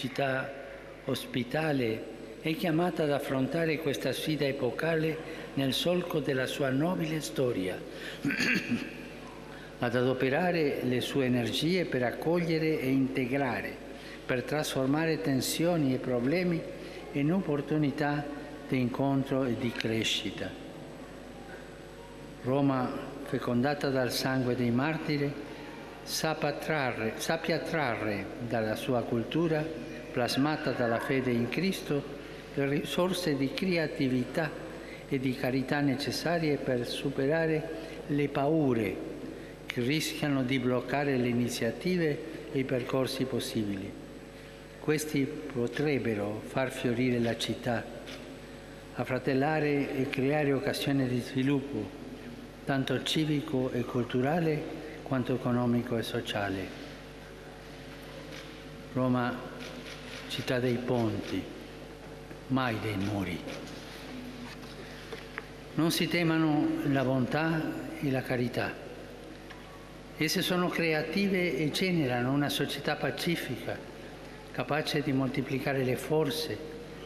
città ospitale è chiamata ad affrontare questa sfida epocale nel solco della sua nobile storia, ad adoperare le sue energie per accogliere e integrare, per trasformare tensioni e problemi in opportunità di incontro e di crescita. Roma, fecondata dal sangue dei martiri, sappia trarre dalla sua cultura plasmata dalla fede in Cristo, risorse di creatività e di carità necessarie per superare le paure che rischiano di bloccare le iniziative e i percorsi possibili. Questi potrebbero far fiorire la città, affratellare e creare occasioni di sviluppo, tanto civico e culturale quanto economico e sociale. Roma città dei ponti, mai dei muri. Non si temano la bontà e la carità. Esse sono creative e generano una società pacifica, capace di moltiplicare le forze,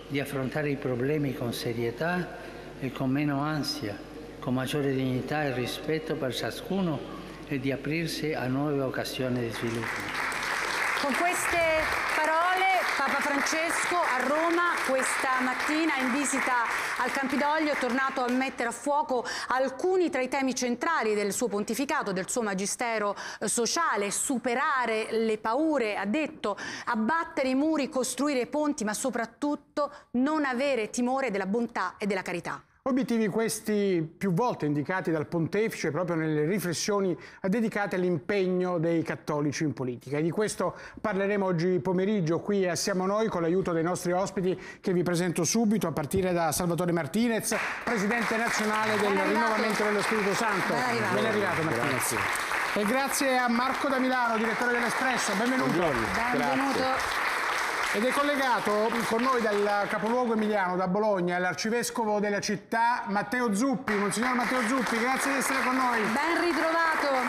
di affrontare i problemi con serietà e con meno ansia, con maggiore dignità e rispetto per ciascuno e di aprirsi a nuove occasioni di sviluppo. Con queste Papa Francesco a Roma questa mattina in visita al Campidoglio è tornato a mettere a fuoco alcuni tra i temi centrali del suo pontificato, del suo magistero eh, sociale, superare le paure, ha detto, abbattere i muri, costruire ponti, ma soprattutto non avere timore della bontà e della carità. Obiettivi questi più volte indicati dal pontefice proprio nelle riflessioni dedicate all'impegno dei cattolici in politica. E di questo parleremo oggi pomeriggio qui a Siamo Noi con l'aiuto dei nostri ospiti che vi presento subito a partire da Salvatore Martinez, Presidente nazionale del Rinnovamento dello Spirito Santo. Ben arrivato Martinez. Grazie. E grazie a Marco da Milano, direttore dell'Espresso. Benvenuto. Buongiorno. Benvenuto. Grazie. Ed è collegato con noi dal capoluogo emiliano, da Bologna, l'arcivescovo della città, Matteo Zuppi. Monsignor Matteo Zuppi, grazie di essere con noi. Ben ritrovato.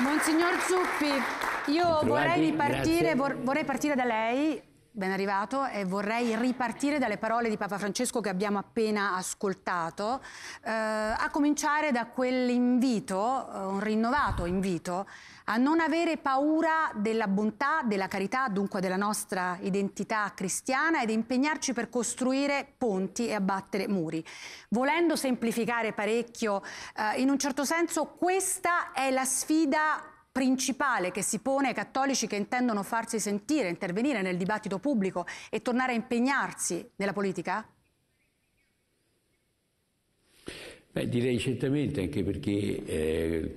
Monsignor Zuppi, io vorrei, partire, vor vorrei partire da lei ben arrivato e vorrei ripartire dalle parole di Papa Francesco che abbiamo appena ascoltato, eh, a cominciare da quell'invito, eh, un rinnovato invito a non avere paura della bontà, della carità, dunque della nostra identità cristiana ed impegnarci per costruire ponti e abbattere muri. Volendo semplificare parecchio, eh, in un certo senso questa è la sfida principale che si pone ai cattolici che intendono farsi sentire, intervenire nel dibattito pubblico e tornare a impegnarsi nella politica? Beh, direi certamente, anche perché eh,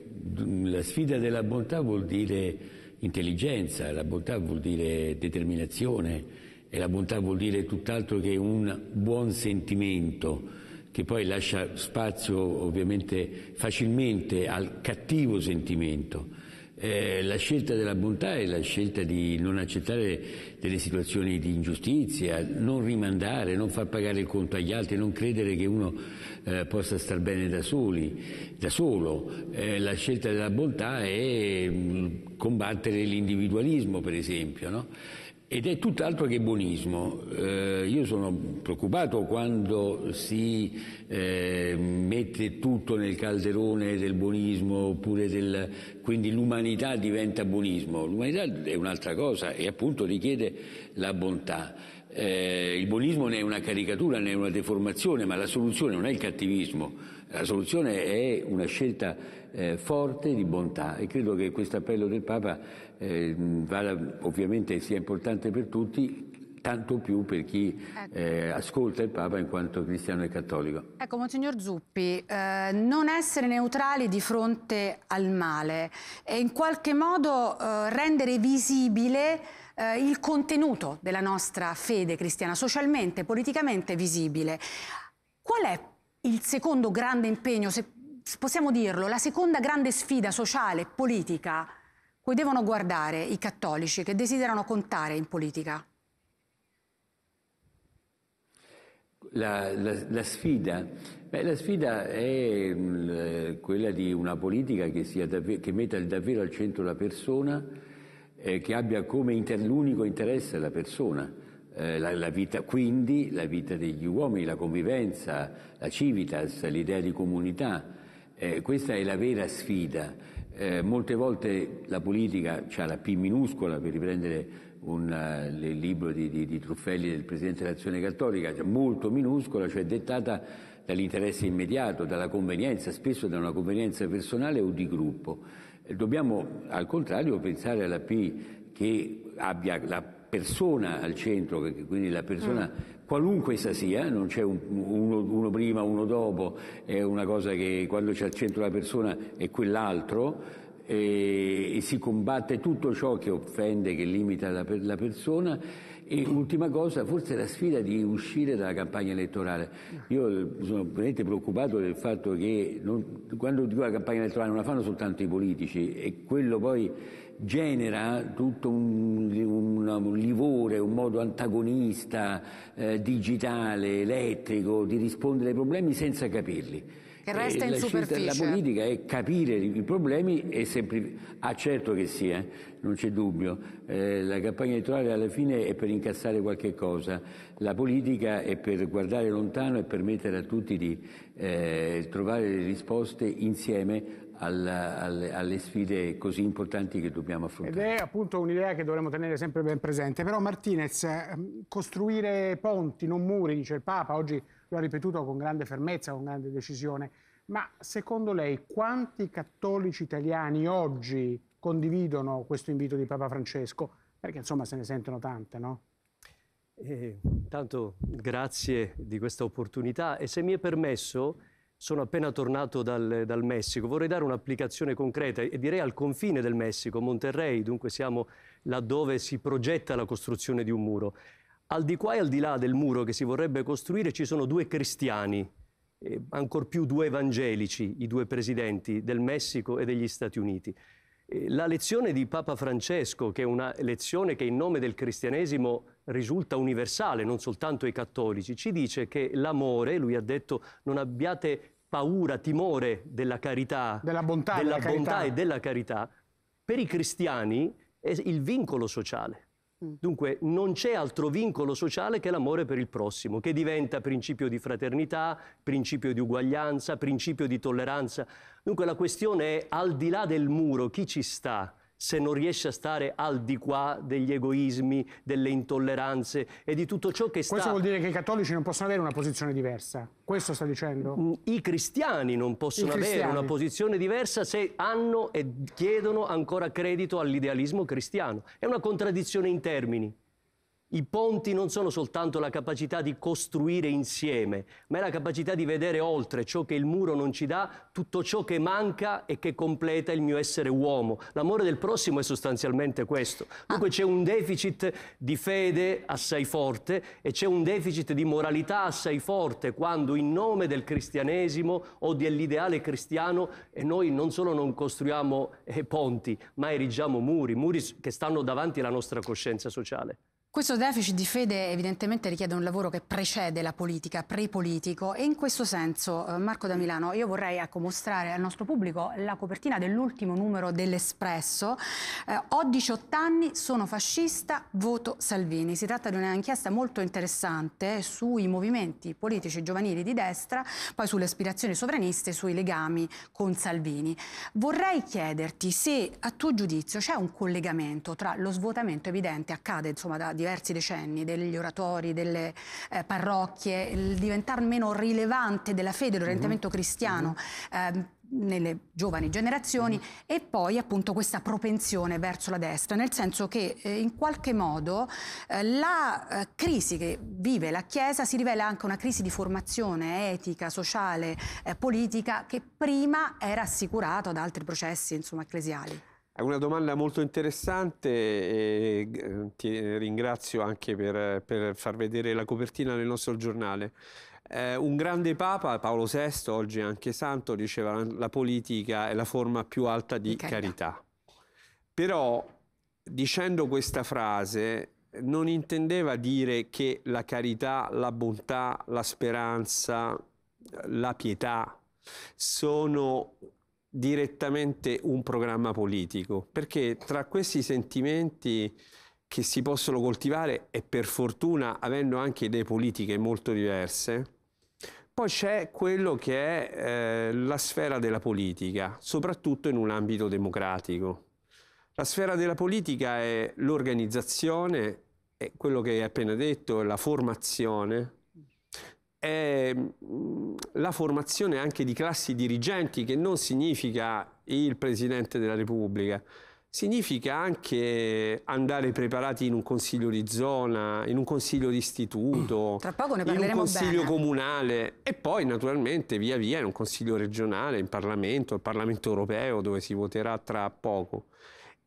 la sfida della bontà vuol dire intelligenza, la bontà vuol dire determinazione e la bontà vuol dire tutt'altro che un buon sentimento che poi lascia spazio ovviamente facilmente al cattivo sentimento. Eh, la scelta della bontà è la scelta di non accettare delle situazioni di ingiustizia, non rimandare, non far pagare il conto agli altri, non credere che uno eh, possa star bene da, soli, da solo. Eh, la scelta della bontà è mm, combattere l'individualismo, per esempio. No? Ed è tutt'altro che buonismo. Eh, io sono preoccupato quando si eh, mette tutto nel calderone del buonismo oppure del... quindi l'umanità diventa buonismo. L'umanità è un'altra cosa e appunto richiede la bontà. Eh, il buonismo ne è una caricatura, ne è una deformazione, ma la soluzione non è il cattivismo la soluzione è una scelta eh, forte di bontà e credo che questo appello del Papa eh, vada, ovviamente sia importante per tutti, tanto più per chi ecco. eh, ascolta il Papa in quanto cristiano e cattolico. Ecco, Monsignor Zuppi, eh, non essere neutrali di fronte al male e in qualche modo eh, rendere visibile eh, il contenuto della nostra fede cristiana, socialmente, politicamente visibile. Qual è il secondo grande impegno, se possiamo dirlo, la seconda grande sfida sociale e politica cui devono guardare i cattolici che desiderano contare in politica? La, la, la, sfida. Beh, la sfida? è mh, mm, eh, quella di una politica che, davvero, che, metta davvero al centro la persona, eh, che abbia come inter, l'unico interesse la persona, eh, la, la vita, quindi la vita degli uomini, la convivenza, la civitas, l'idea di comunità. Eh, questa è la vera sfida. Eh, molte volte la politica ha la P minuscola per riprendere un, uh, il libro di, di, di, Truffelli del Presidente dell'Azione Cattolica, cioè molto minuscola, cioè dettata dall'interesse immediato, dalla convenienza, spesso da una convenienza personale o di gruppo. Eh, dobbiamo al contrario pensare alla P che abbia la persona al centro, quindi la persona, mm. qualunque essa sia, non c'è un, uno, uno, prima, uno dopo, è una cosa che quando c'è al centro la persona è quell'altro e, e si combatte tutto ciò che offende, che limita la, la persona e ultima cosa, forse la sfida di uscire dalla campagna elettorale. Io sono veramente preoccupato del fatto che non, quando dico la campagna elettorale non la fanno soltanto i politici e quello poi genera tutto un, un, un, livore, un modo antagonista, eh, digitale, elettrico di rispondere ai problemi senza capirli. E resta eh, in la superficie. la politica è capire i problemi e semplificare. Ah, certo che sia, eh, non c'è dubbio. Eh, la campagna elettorale alla fine è per incassare qualche cosa. La politica è per guardare lontano e permettere a tutti di eh, trovare le risposte insieme alla, alle, alle, sfide così importanti che dobbiamo affrontare. Ed è appunto un'idea che dovremmo tenere sempre ben presente. Però Martinez, ehm, costruire ponti, non muri, dice il Papa, oggi lo ha ripetuto con grande fermezza, con grande decisione. Ma secondo lei quanti cattolici italiani oggi condividono questo invito di Papa Francesco? Perché insomma se ne sentono tante, no? Eh, tanto grazie di questa opportunità e se mi è permesso sono appena tornato dal, dal, Messico, vorrei dare un'applicazione concreta e direi al confine del Messico, Monterrey, dunque siamo laddove si progetta la costruzione di un muro. Al di qua e al di là del muro che si vorrebbe costruire ci sono due cristiani, eh, ancor più due evangelici, i due presidenti del Messico e degli Stati Uniti. Eh, la lezione di Papa Francesco, che è una lezione che in nome del cristianesimo risulta universale, non soltanto ai cattolici, ci dice che l'amore, lui ha detto, non abbiate paura, timore della carità, della bontà, della della bontà e della carità, per i cristiani è il vincolo sociale. Mm. Dunque non c'è altro vincolo sociale che l'amore per il prossimo, che diventa principio di fraternità, principio di uguaglianza, principio di tolleranza. Dunque la questione è al di là del muro chi ci sta, se non riesce a stare al di qua degli egoismi, delle intolleranze e di tutto ciò che sta... Questo vuol dire che i cattolici non possono avere una posizione diversa? Questo sta dicendo? Mm, I cristiani non possono cristiani. avere una posizione diversa se hanno e chiedono ancora credito all'idealismo cristiano. È una contraddizione in termini. I ponti non sono soltanto la capacità di costruire insieme, ma è la capacità di vedere oltre ciò che il muro non ci dà, tutto ciò che manca e che completa il mio essere uomo. L'amore del prossimo è sostanzialmente questo. Dunque ah. c'è un deficit di fede assai forte e c'è un deficit di moralità assai forte quando in nome del cristianesimo o dell'ideale cristiano noi non solo non costruiamo eh, ponti, ma erigiamo muri, muri che stanno davanti alla nostra coscienza sociale. Questo deficit di fede evidentemente richiede un lavoro che precede la politica, prepolitico e in questo senso eh, Marco da Milano io vorrei ecco, mostrare al nostro pubblico la copertina dell'ultimo numero dell'Espresso. Eh, ho 18 anni, sono fascista, voto Salvini. Si tratta di un'inchiesta molto interessante sui movimenti politici giovanili di destra, poi sulle aspirazioni sovraniste, sui legami con Salvini. Vorrei chiederti se a tuo giudizio c'è un collegamento tra lo svuotamento evidente accade insomma da diversi decenni, degli oratori, delle eh, parrocchie, il diventare meno rilevante della fede, l'orientamento mhm. mm cristiano. Mm eh, nelle giovani generazioni mm. e poi appunto questa propensione verso la destra, nel senso che eh, in qualche modo eh, la eh, crisi che vive la Chiesa si rivela anche una crisi di formazione etica, sociale, eh, politica che prima era assicurata da altri processi insomma, ecclesiali. È una domanda molto interessante e eh, ti ringrazio anche per, per far vedere la copertina del nostro giornale. Eh, un grande Papa, Paolo VI, oggi anche santo, diceva la politica è la forma più alta di, carità. carità. Però dicendo questa frase non intendeva dire che la carità, la bontà, la speranza, la pietà sono direttamente un programma politico, perché tra questi sentimenti che si possono coltivare e per fortuna avendo anche idee politiche molto diverse, poi c'è quello che è eh, la sfera della politica, soprattutto in un ambito democratico. La sfera della politica è l'organizzazione, è quello che hai appena detto, è la formazione, è mm, la formazione anche di classi dirigenti che non significa il Presidente della Repubblica, significa anche andare preparati in un consiglio di zona, in un consiglio di istituto, mm. in un consiglio bene. comunale e poi naturalmente via via in un consiglio regionale, in Parlamento, il Parlamento europeo dove si voterà tra poco.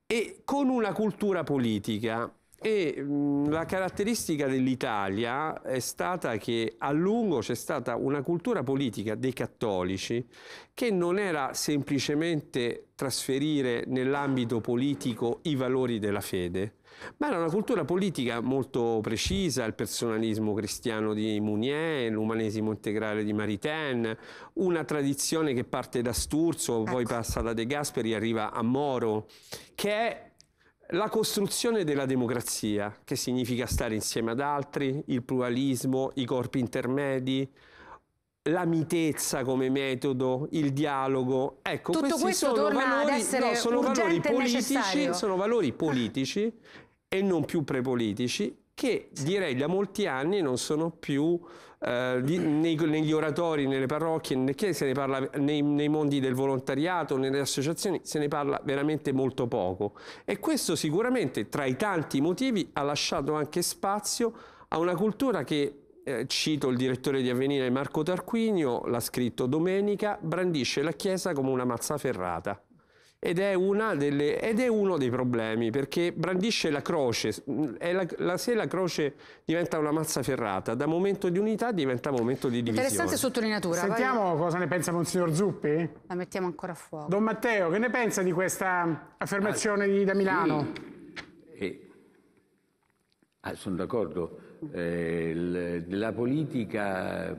E con una cultura politica e mh, la caratteristica dell'Italia è stata che a lungo c'è stata una cultura politica dei cattolici che non era semplicemente trasferire nell'ambito politico i valori della fede, ma era una cultura politica molto precisa, il personalismo cristiano di Mounier, l'umanesimo integrale di Maritain, una tradizione che parte da Sturzo, ecco. poi passa da De Gasperi e arriva a Moro, che è la costruzione della democrazia, che significa stare insieme ad altri, il pluralismo, i corpi intermedi, la mitezza come metodo, il dialogo, ecco, Tutto questi sono valori, no, sono, valori politici, sono valori politici e non più prepolitici che direi da molti anni non sono più eh, nei, negli oratori, nelle parrocchie, che se ne parla nei, nei, mondi del volontariato, nelle associazioni, se ne parla veramente molto poco. E questo sicuramente, tra i tanti motivi, ha lasciato anche spazio a una cultura che, eh, cito il direttore di Avvenire Marco Tarquinio, l'ha scritto domenica, brandisce la Chiesa come una mazza ferrata ed è, delle, ed è, uno dei problemi perché brandisce la croce, la, la, se la croce diventa una mazza ferrata, da momento di unità diventa momento di divisione. Interessante sottolineatura. Sentiamo vai. cosa ne pensa Monsignor Zuppi? La mettiamo ancora a fuoco. Don Matteo, che ne pensa di questa affermazione ah, di, da Milano? Sì. Eh, ah, sono d'accordo, eh, la politica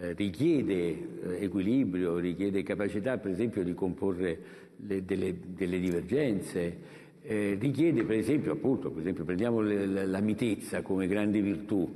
eh, richiede eh, equilibrio, richiede capacità per esempio di comporre le, delle, delle, divergenze, eh, richiede per esempio appunto, per esempio prendiamo le, la mitezza come grande virtù,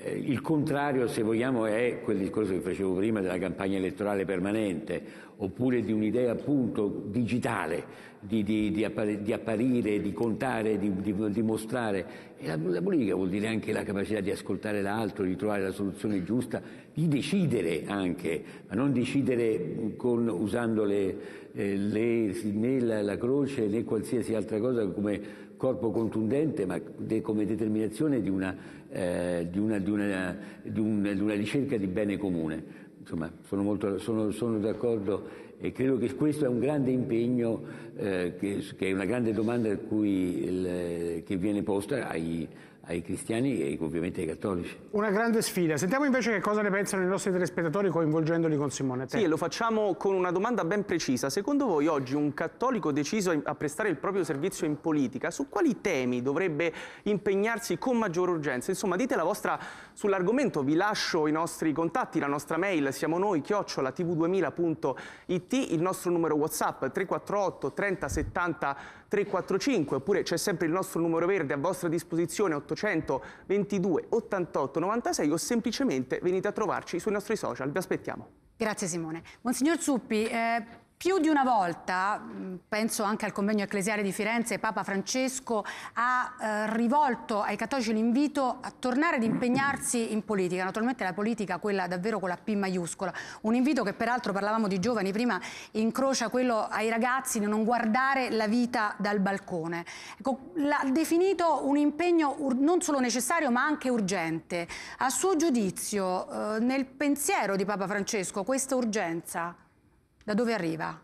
eh, il contrario, se vogliamo, è quel discorso che facevo prima della campagna elettorale permanente, oppure di un'idea appunto digitale, di, di, di, appare, di apparire, di contare, di, mostrare. E la, la, politica vuol dire anche la capacità di ascoltare l'altro, di trovare la soluzione giusta, di decidere anche, ma non decidere con, usando le, eh, le, né la, la croce né qualsiasi altra cosa come corpo contundente, ma de, come determinazione di una eh, di, una, di, una, di, un, di, una, ricerca di bene comune. Insomma, sono, molto, sono, sono d'accordo e credo che questo è un grande impegno, eh, che, che, è una grande domanda il, che viene posta ai, ai cristiani e ovviamente ai cattolici. Una grande sfida. Sentiamo invece che cosa ne pensano i nostri telespettatori coinvolgendoli con Simone. Sì, e lo facciamo con una domanda ben precisa. Secondo voi oggi un cattolico deciso a prestare il proprio servizio in politica, su quali temi dovrebbe impegnarsi con maggior urgenza? Insomma, dite la vostra sull'argomento. Vi lascio i nostri contatti, la nostra mail, siamo noi, chiocciola tv2000.it, il nostro numero WhatsApp 348 30 70 345 oppure c'è sempre il nostro numero verde a vostra disposizione 822 88 96 o semplicemente venite a trovarci sui nostri social. Vi aspettiamo. Grazie Simone. Monsignor Zuppi, eh... Più di una volta, mm, penso anche al convegno ecclesiale di Firenze, Papa Francesco ha eh, rivolto ai cattolici l'invito a tornare ad impegnarsi in politica, naturalmente la politica quella davvero con la P maiuscola, un invito che peraltro parlavamo di giovani prima, incrocia quello ai ragazzi di non guardare la vita dal balcone. Ecco, l'ha definito un impegno non solo necessario ma anche urgente. A suo giudizio, eh, nel pensiero di Papa Francesco, questa urgenza? Da dove arriva?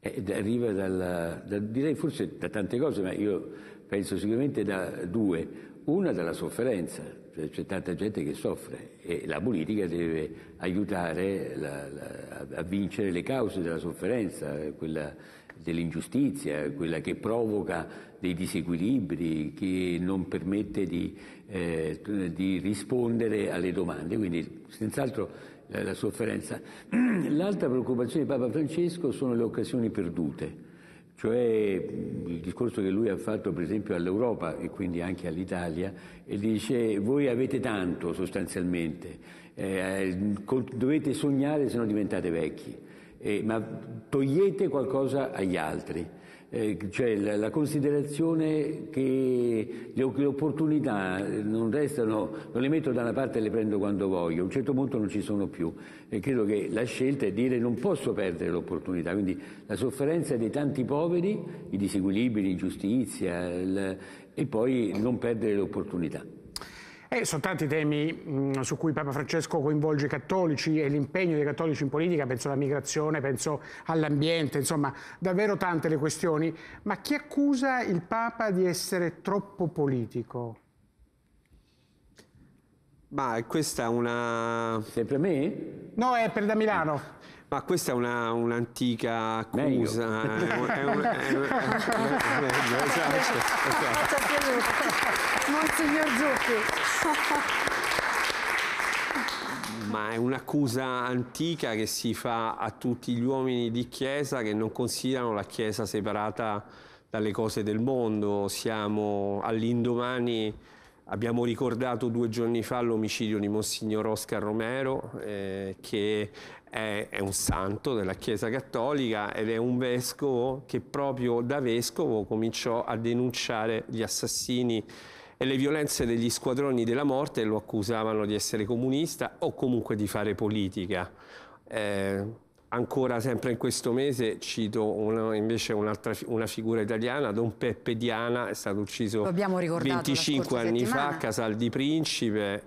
Eh, arriva dal, da, direi forse da tante cose, ma io penso sicuramente da due. Una dalla sofferenza, cioè c'è tanta gente che soffre e la politica deve aiutare la, la, a vincere le cause della sofferenza, quella dell'ingiustizia, quella che provoca dei disequilibri, che non permette di, eh, di rispondere alle domande. Quindi senz'altro la, sofferenza. L'altra preoccupazione di Papa Francesco sono le occasioni perdute, cioè il discorso che lui ha fatto per esempio all'Europa e quindi anche all'Italia e dice voi avete tanto sostanzialmente, eh, eh dovete sognare se no diventate vecchi, eh, ma togliete qualcosa agli altri. Eh, cioè la, la, considerazione che le, le opportunità eh, non restano, non le metto da una parte e le prendo quando voglio, a un certo punto non ci sono più e credo che la scelta è dire non posso perdere l'opportunità, quindi la sofferenza dei tanti poveri, i disequilibri, l'ingiustizia il, e poi non perdere l'opportunità. Eh, sono tanti i temi mh, su cui Papa Francesco coinvolge i cattolici e l'impegno dei cattolici in politica, penso alla migrazione, penso all'ambiente, insomma davvero tante le questioni, ma chi accusa il Papa di essere troppo politico? Ma questa è una... Sempre me? No, è per da Milano. Ma questa è un'antica un accusa. Meglio. È un, è un, è un, è un, è un, ci è piaciuto. Monsignor Zucchi. Ma è un'accusa antica che si fa a tutti gli uomini di Chiesa che non considerano la Chiesa separata dalle cose del mondo. Siamo all'indomani, abbiamo ricordato due giorni fa l'omicidio di Monsignor Oscar Romero, eh, che è, è un santo della Chiesa Cattolica ed è un vescovo che proprio da vescovo cominciò a denunciare gli assassini e le violenze degli squadroni della morte e lo accusavano di essere comunista o comunque di fare politica. Eh, ancora sempre in questo mese cito una, invece una figura italiana, Don Peppe Diana, è stato ucciso 25 anni settimana. fa a Casal di Principe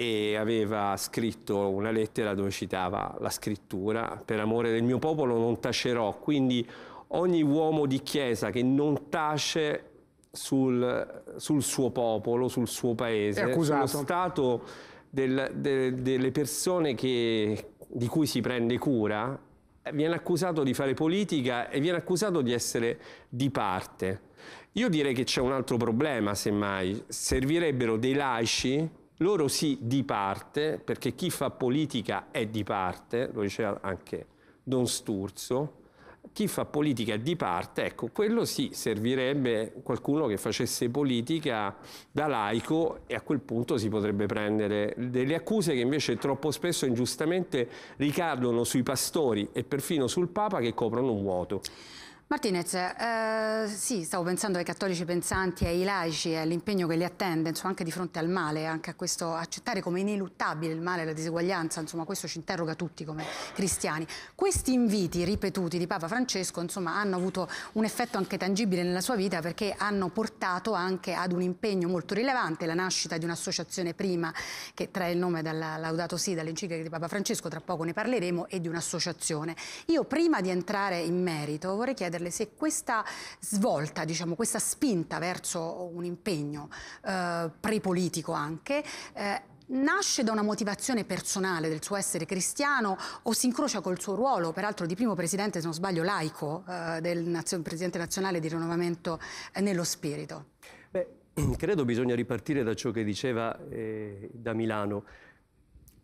e aveva scritto una lettera dove citava la scrittura, per amore del mio popolo non tacerò, quindi ogni uomo di chiesa che non tace sul, sul suo popolo, sul suo paese, sullo stato del, de, delle persone che, di cui si prende cura, viene accusato di fare politica e viene accusato di essere di parte. Io direi che c'è un altro problema, semmai. Servirebbero dei laici loro sì di parte, perché chi fa politica è di parte, lo diceva anche Don Sturzo, chi fa politica è di parte, ecco, quello sì, servirebbe qualcuno che facesse politica da laico e a quel punto si potrebbe prendere delle accuse che invece troppo spesso ingiustamente ricadono sui pastori e perfino sul Papa che coprono un vuoto. Martinez, eh, sì, stavo pensando ai cattolici pensanti, ai laici, all'impegno che li attende, insomma, anche di fronte al male, anche a questo accettare come ineluttabile il male, la diseguaglianza, insomma, questo ci interroga tutti come cristiani. Questi inviti ripetuti di Papa Francesco, insomma, hanno avuto un effetto anche tangibile nella sua vita perché hanno portato anche ad un impegno molto rilevante, la nascita di un'associazione prima che trae il nome dalla Laudato Si, dall'enciclica di Papa Francesco, tra poco ne parleremo, e di un'associazione. Io prima di entrare in merito vorrei chiedere chiederle se questa svolta, diciamo, questa spinta verso un impegno eh, prepolitico anche, eh, nasce da una motivazione personale del suo essere cristiano o si incrocia col suo ruolo, peraltro di primo presidente, se non sbaglio, laico, eh, del nazio presidente nazionale di rinnovamento eh, nello spirito? Beh, credo bisogna ripartire da ciò che diceva eh, da Milano.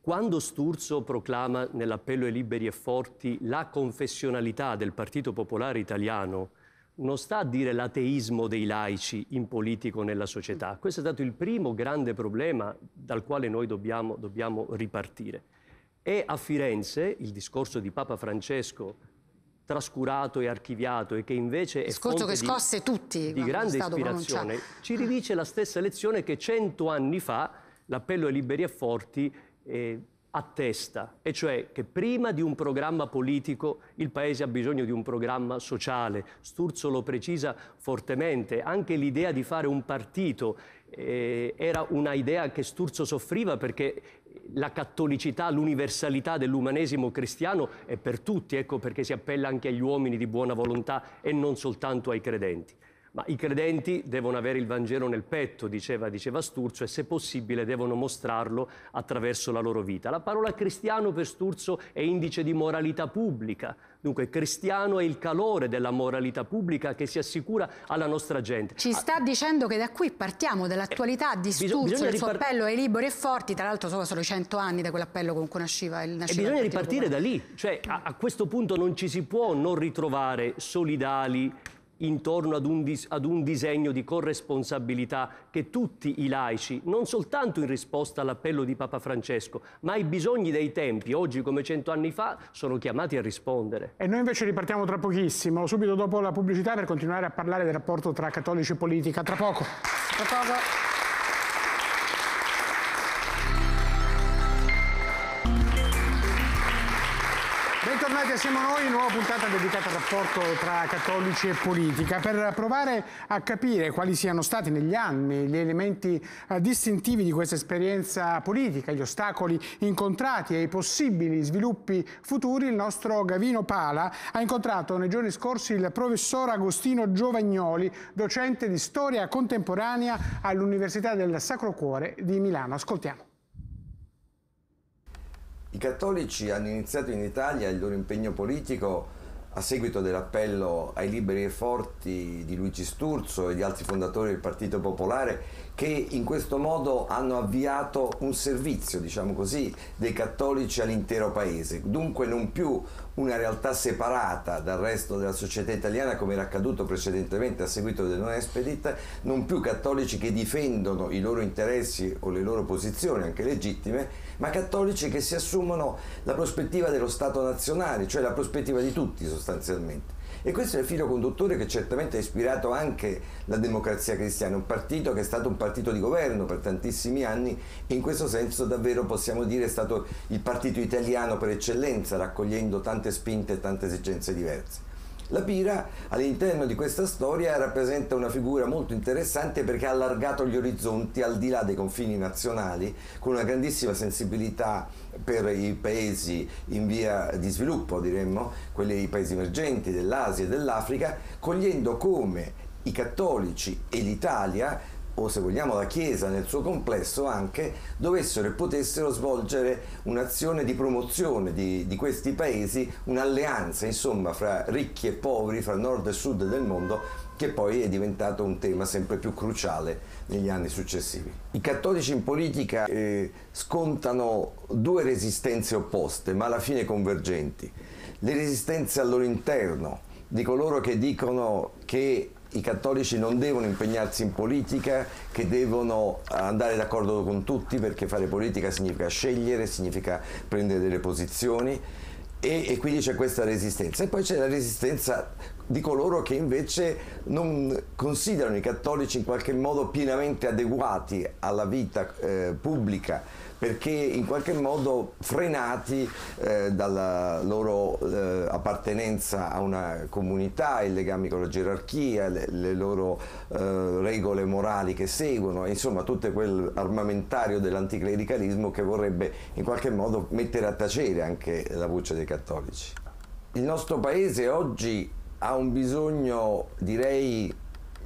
Quando Sturzo proclama nell'appello ai liberi e forti la confessionalità del Partito Popolare Italiano, non sta a dire l'ateismo dei laici in politico nella società. Questo è stato il primo grande problema dal quale noi dobbiamo, dobbiamo ripartire. E a Firenze il discorso di Papa Francesco trascurato e archiviato e che invece è Scorso fonte che scosse di, tutti, di grande ispirazione, pronunciato. ci ridice la stessa lezione che cento anni fa l'appello ai liberi e forti eh, a e cioè che prima di un programma politico il Paese ha bisogno di un programma sociale. Sturzo lo precisa fortemente, anche l'idea di fare un partito eh, era un'idea che Sturzo soffriva perché la cattolicità, l'universalità dell'umanesimo cristiano è per tutti, ecco perché si appella anche agli uomini di buona volontà e non soltanto ai credenti. Ma i credenti devono avere il Vangelo nel petto, diceva, diceva Sturzo, e se possibile devono mostrarlo attraverso la loro vita. La parola cristiano per Sturzo è indice di moralità pubblica, Dunque, cristiano è il calore della moralità pubblica che si assicura alla nostra gente. Ci ah, sta dicendo che da qui partiamo dall'attualità di eh, Sturzo, bisogna, bisogna suo appello ai liberi e forti, tra l'altro sono solo 100 anni da quell'appello con cui nasceva il nascimento. E bisogna ripartire da lì, cioè a, a questo punto non ci si può non ritrovare solidali intorno ad un, dis, ad un, disegno di corresponsabilità che tutti i laici, non soltanto in risposta all'appello di Papa Francesco, ma ai bisogni dei tempi, oggi come cento anni fa, sono chiamati a rispondere. E noi invece ripartiamo tra pochissimo, subito dopo la pubblicità, per continuare a parlare del rapporto tra cattolici e politica. Tra poco. Tra poco. siamo noi, nuova puntata dedicata al rapporto tra cattolici e politica per provare a capire quali siano stati negli anni gli elementi eh, distintivi di questa esperienza politica, gli ostacoli incontrati e i possibili sviluppi futuri. Il nostro Gavino Pala ha incontrato nei giorni scorsi il professor Agostino Giovagnoli, docente di storia contemporanea all'Università del Sacro Cuore di Milano. Ascoltiamo. I cattolici hanno iniziato in Italia il loro impegno politico a seguito dell'appello ai liberi e forti di Luigi Sturzo e di altri fondatori del Partito Popolare che in questo modo hanno avviato un servizio, diciamo così, dei cattolici all'intero paese. Dunque non più una realtà separata dal resto della società italiana come era accaduto precedentemente a seguito del non expedit, non più cattolici che difendono i loro interessi o le loro posizioni, anche legittime, ma cattolici che si assumono la prospettiva dello Stato nazionale, cioè la prospettiva di tutti sostanzialmente. E questo è il filo conduttore che certamente ha ispirato anche la democrazia cristiana, un partito che è stato un partito di governo per tantissimi anni e in questo senso davvero possiamo dire è stato il partito italiano per eccellenza, raccogliendo tante spinte e tante esigenze diverse. La Pira all'interno di questa storia rappresenta una figura molto interessante perché ha allargato gli orizzonti al di là dei confini nazionali con una grandissima sensibilità per i paesi in via di sviluppo, diremmo, quelli paesi emergenti dell'Asia e dell'Africa, cogliendo come i cattolici e l'Italia o se vogliamo la Chiesa nel suo complesso anche, dovessero e potessero svolgere un'azione di promozione di, di questi paesi, un'alleanza insomma fra ricchi e poveri, fra nord e sud del mondo, che poi è diventato un tema sempre più cruciale negli anni successivi. I cattolici in politica eh, scontano due resistenze opposte, ma alla fine convergenti. Le resistenze al loro interno, di coloro che dicono che i cattolici non devono impegnarsi in politica, che devono eh, andare d'accordo con tutti perché fare politica significa scegliere, significa prendere delle posizioni e, e quindi c'è questa resistenza. E poi c'è la resistenza di coloro che invece non considerano i cattolici in qualche modo pienamente adeguati alla vita eh, pubblica perché in qualche modo frenati eh, dalla loro eh, appartenenza a una comunità, i legami con la gerarchia, le, le loro eh, regole morali che seguono, insomma tutto quel armamentario dell'anticlericalismo che vorrebbe in qualche modo mettere a tacere anche la voce dei cattolici. Il nostro paese oggi ha un bisogno, direi,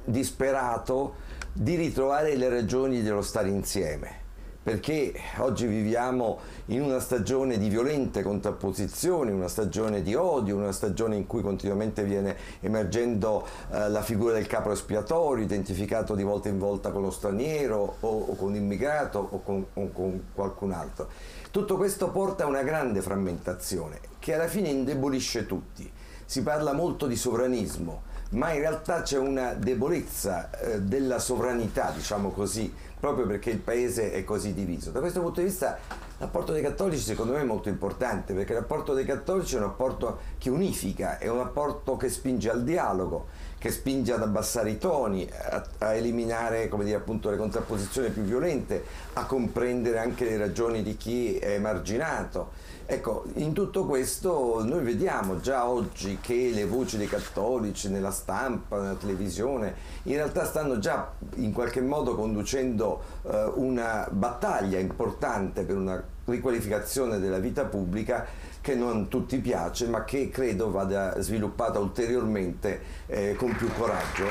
disperato di ritrovare le ragioni dello stare insieme perché oggi viviamo in una stagione di violente contrapposizioni, una stagione di odio, una stagione in cui continuamente viene emergendo eh, la figura del capo espiatorio, identificato di volta in volta con lo straniero o, o con l'immigrato o con, o con qualcun altro. Tutto questo porta a una grande frammentazione che alla fine indebolisce tutti. Si parla molto di sovranismo, ma in realtà c'è una debolezza eh, della sovranità, diciamo così, proprio perché il paese è così diviso. Da questo punto di vista l'apporto dei cattolici secondo me è molto importante, perché l'apporto dei cattolici è un apporto che unifica, è un apporto che spinge al dialogo, che spinge ad abbassare i toni, a, a eliminare dire, appunto, le contrapposizioni più violente, a comprendere anche le ragioni di chi è emarginato Ecco, in tutto questo noi vediamo già oggi che le voci dei cattolici nella stampa, nella televisione, in realtà stanno già in qualche modo conducendo eh, una battaglia importante per una riqualificazione della vita pubblica che non tutti piace ma che credo vada sviluppata ulteriormente eh, con più coraggio.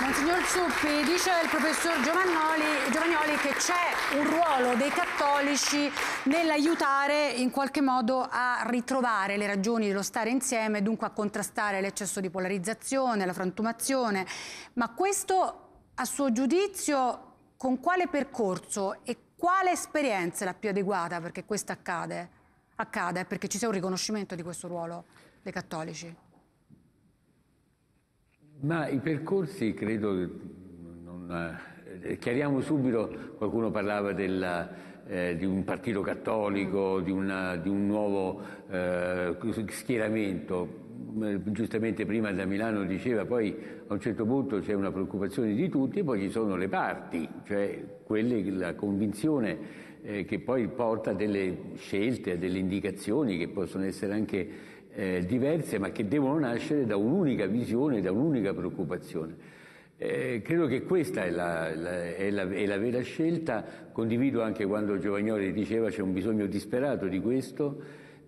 Monsignor Zuppi, dice il professor Giovannioli, Giovannioli che c'è un ruolo dei cattolici nell'aiutare in qualche modo a ritrovare le ragioni dello stare insieme, dunque a contrastare l'eccesso di polarizzazione, la frantumazione, ma questo a suo giudizio con quale percorso e quale esperienza è la più adeguata perché questo accade? accada è perché ci sia un riconoscimento di questo ruolo dei cattolici. Ma i percorsi credo non, eh, chiariamo subito, qualcuno parlava della, eh, di un partito cattolico, di, una, di un nuovo eh, schieramento. Eh, giustamente prima da Milano diceva poi a un certo punto c'è una preoccupazione di tutti e poi ci sono le parti, cioè quelle, la convinzione eh, che poi porta a delle scelte, a delle indicazioni che possono essere anche eh, diverse, ma che devono nascere da un'unica visione, da un'unica preoccupazione. Eh, credo che questa è la, la, è, la, è la, vera scelta, condivido anche quando Giovagnoli diceva c'è un bisogno disperato di questo,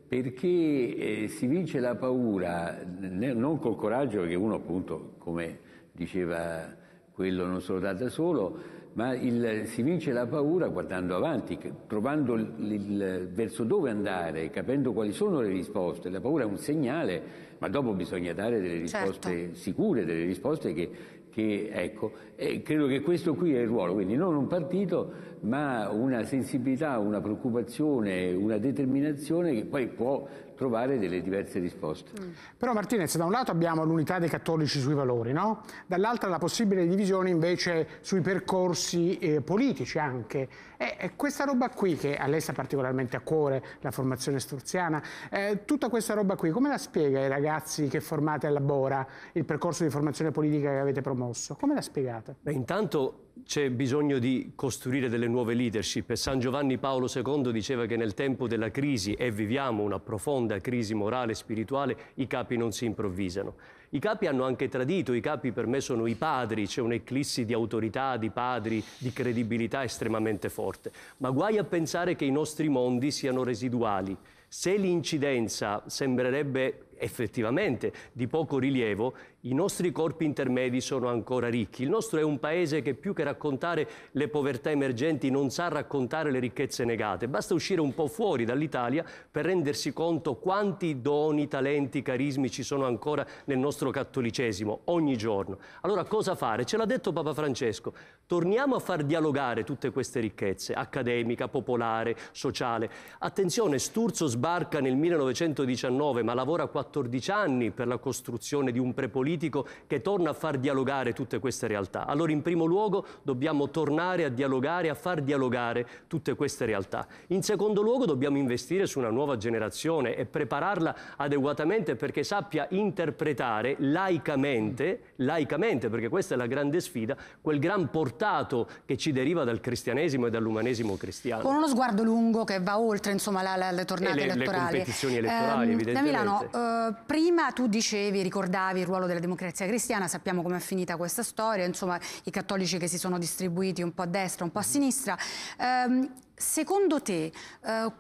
perché eh, si vince la paura, ne, non col coraggio, perché uno appunto, come diceva quello, non se lo dà da solo, ma il, si vince la paura guardando avanti, trovando il, il, verso dove andare, capendo quali sono le risposte. La paura è un segnale, ma dopo bisogna dare delle certo. risposte certo. sicure, delle risposte che, che ecco, eh, credo che questo qui è il ruolo, quindi non un partito, ma una sensibilità, una preoccupazione, una determinazione che poi può trovare delle diverse risposte. Mm. Però Martinez, da un lato abbiamo l'unità dei cattolici sui valori, no? dall'altra la possibile divisione invece sui percorsi eh, politici anche. E, e, questa roba qui, che a lei sta particolarmente a cuore, la formazione sturziana, eh, tutta questa roba qui, come la spiega ai ragazzi che formate alla Bora il percorso di formazione politica che avete promosso? Come la spiegate? Beh, intanto c'è bisogno di costruire delle nuove leadership San Giovanni Paolo II diceva che nel tempo della crisi, e viviamo una profonda crisi morale e spirituale, i capi non si improvvisano. I capi hanno anche tradito, i capi per me sono i padri, c'è un'eclissi di autorità, di padri, di credibilità estremamente forte. Ma guai a pensare che i nostri mondi siano residuali. Se l'incidenza sembrerebbe effettivamente di poco rilievo, i nostri corpi intermedi sono ancora ricchi. Il nostro è un paese che più che raccontare le povertà emergenti non sa raccontare le ricchezze negate. Basta uscire un po' fuori dall'Italia per rendersi conto quanti doni, talenti, carismi ci sono ancora nel nostro cattolicesimo ogni giorno. Allora cosa fare? Ce l'ha detto Papa Francesco. Torniamo a far dialogare tutte queste ricchezze, accademica, popolare, sociale. Attenzione, Sturzo sbarca nel 1919 ma lavora 14 anni per la costruzione di un prepolito politico che torna a far dialogare tutte queste realtà. Allora in primo luogo dobbiamo tornare a dialogare, a far dialogare tutte queste realtà. In secondo luogo dobbiamo investire su una nuova generazione e prepararla adeguatamente perché sappia interpretare laicamente, laicamente perché questa è la grande sfida, quel gran portato che ci deriva dal cristianesimo e dall'umanesimo cristiano. Con uno sguardo lungo che va oltre insomma, la, la, le tornate e le, elettorali. Le competizioni ehm, elettorali, eh, evidentemente. Da Milano, eh, prima tu dicevi, ricordavi il ruolo della democrazia cristiana, sappiamo com'è finita questa storia, insomma i cattolici che si sono distribuiti un po' a destra, un po' a mm-hmm. sinistra. Ehm, secondo te eh,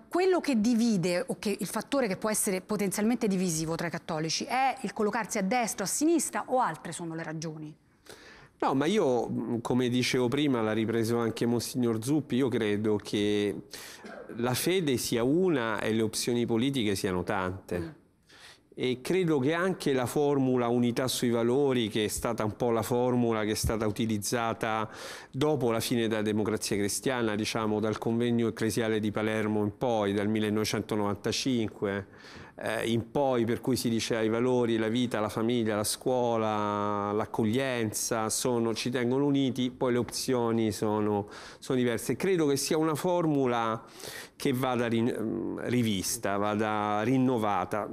quello che divide o che il fattore che può essere potenzialmente divisivo tra i cattolici è il collocarsi a destra, a sinistra o altre sono le ragioni? No, ma io, mm, come dicevo prima, l'ha ripreso anche Monsignor Zuppi, io credo che la fede sia una e le opzioni politiche siano tante. Mm e credo che anche la formula unità sui valori, che è stata un po' la formula che è stata utilizzata dopo la fine della democrazia cristiana, diciamo dal convegno ecclesiale di Palermo in poi, dal 1995, eh, in poi, per cui si dice i valori, la vita, la famiglia, la scuola, l'accoglienza, ci tengono uniti, poi le opzioni sono, sono, diverse. Credo che sia una formula che vada rin, mm, rivista, vada rinnovata.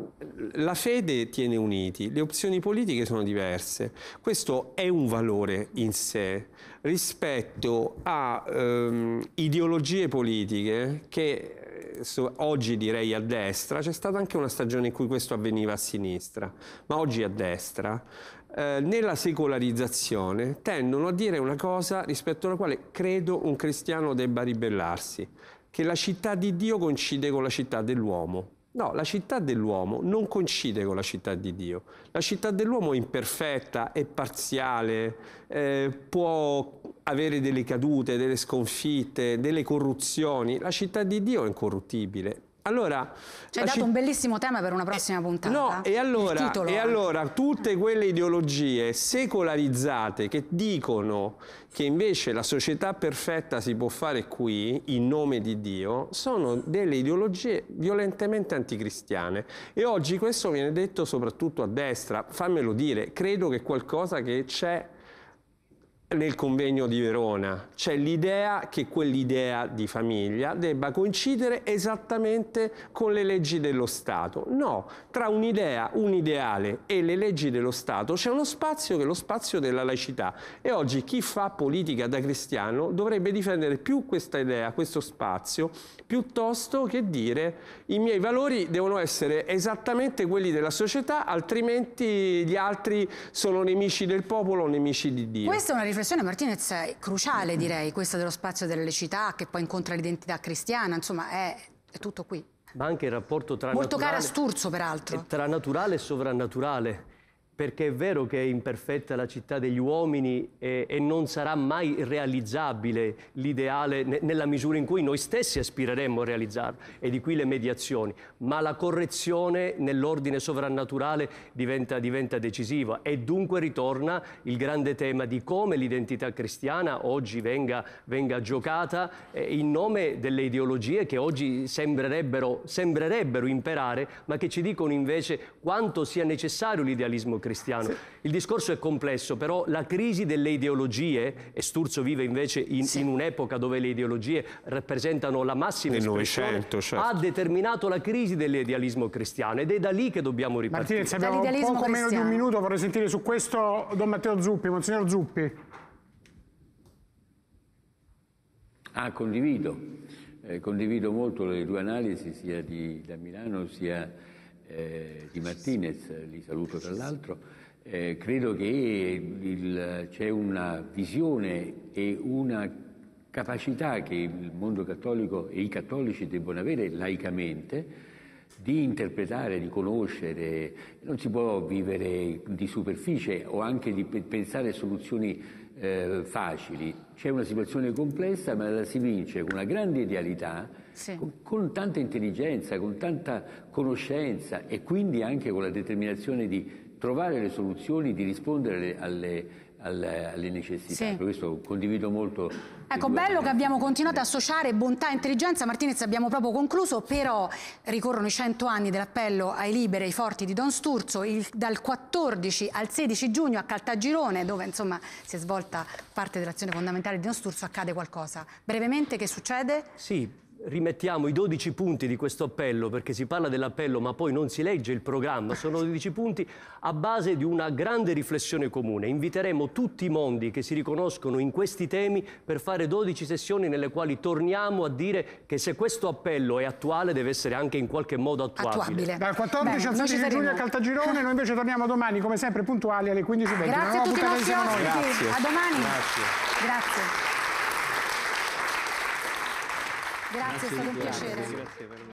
La fede tiene uniti, le opzioni politiche sono diverse. Questo è un valore in sé rispetto a ehm, ideologie politiche che so, oggi direi a destra, c'è stata anche una stagione in cui questo avveniva a sinistra, ma oggi a destra, eh, nella secolarizzazione tendono a dire una cosa rispetto alla quale credo un cristiano debba ribellarsi, che la città di Dio coincide con la città dell'uomo. No, la città dell'uomo non coincide con la città di Dio. La città dell'uomo è imperfetta, è parziale, eh, può avere delle cadute, delle sconfitte, delle corruzioni. La città di Dio è incorruttibile. Allora, Ci hai dato citt... un bellissimo tema per una prossima eh, puntata. No, e allora, titolo, e allora tutte quelle ideologie secolarizzate che dicono che invece la società perfetta si può fare qui, in nome di Dio, sono delle ideologie violentemente anticristiane. E oggi questo viene detto soprattutto a destra. Fammelo dire, credo che qualcosa che c'è nel convegno di Verona. C'è l'idea che quell'idea di famiglia debba coincidere esattamente con le leggi dello Stato. No, tra un'idea, un ideale e le leggi dello Stato c'è uno spazio che è lo spazio della laicità. E oggi chi fa politica da cristiano dovrebbe difendere più questa idea, questo spazio, piuttosto che dire i miei valori devono essere esattamente quelli della società, altrimenti gli altri sono nemici del popolo nemici di Dio. Questa è una riflessione riflessione Martinez è cruciale direi, questa dello spazio delle città che poi incontra l'identità cristiana, insomma è, è tutto qui. Ma anche il rapporto tra Molto naturale, cara Sturzo peraltro. Tra naturale e sovrannaturale perché è vero che è imperfetta la città degli uomini e, e non sarà mai realizzabile l'ideale ne, nella misura in cui noi stessi aspireremmo a realizzarlo e di qui le mediazioni, ma la correzione nell'ordine sovrannaturale diventa, diventa decisiva e dunque ritorna il grande tema di come l'identità cristiana oggi venga, venga giocata eh, in nome delle ideologie che oggi sembrerebbero, sembrerebbero imperare, ma che ci dicono invece quanto sia necessario l'idealismo cristiano cristiano. Sì. Il discorso è complesso, però la crisi delle ideologie, e Sturzo vive invece in, sì. in un'epoca dove le ideologie rappresentano la massima Del espressione, 900, certo. ha determinato la crisi dell'idealismo cristiano ed è da lì che dobbiamo ripartire. Martina, se abbiamo poco cristiano. meno di un minuto, vorrei sentire su questo Don Matteo Zuppi, Monsignor Zuppi. Ah, condivido, eh, condivido molto le due analisi sia di, da Milano sia eh, di Martinez, li saluto tra l'altro, eh, credo che c'è una visione e una capacità che il mondo cattolico e i cattolici debbono avere laicamente di interpretare, di conoscere, non si può vivere di superficie o anche di pensare soluzioni eh, facili, c'è una situazione complessa ma la si vince con una grande idealità, sì. con, con, tanta intelligenza, con tanta conoscenza e quindi anche con la determinazione di trovare le soluzioni, di rispondere alle, alle, alle necessità, sì. per questo condivido molto. Ecco, bello che abbiamo continuato ad associare bontà e intelligenza, Martinez abbiamo proprio concluso, però ricorrono i 100 anni dell'appello ai liberi e ai forti di Don Sturzo, il, dal 14 al 16 giugno a Caltagirone, dove insomma si è svolta parte dell'azione fondamentale di Don Sturzo, accade qualcosa. Brevemente che succede? Sì, rimettiamo i 12 punti di questo appello, perché si parla dell'appello ma poi non si legge il programma, sono 12 punti a base di una grande riflessione comune. Inviteremo tutti i mondi che si riconoscono in questi temi per fare 12 sessioni nelle quali torniamo a dire che se questo appello è attuale deve essere anche in qualche modo attuabile. attuabile. Dal 14 al 16 giugno a Caltagirone, noi invece torniamo domani come sempre puntuali alle 15.20. Grazie a tutti i nostri ospiti, a domani. Grazie. Grazie. Grazie, grazie è stato un piacere. Grazie, grazie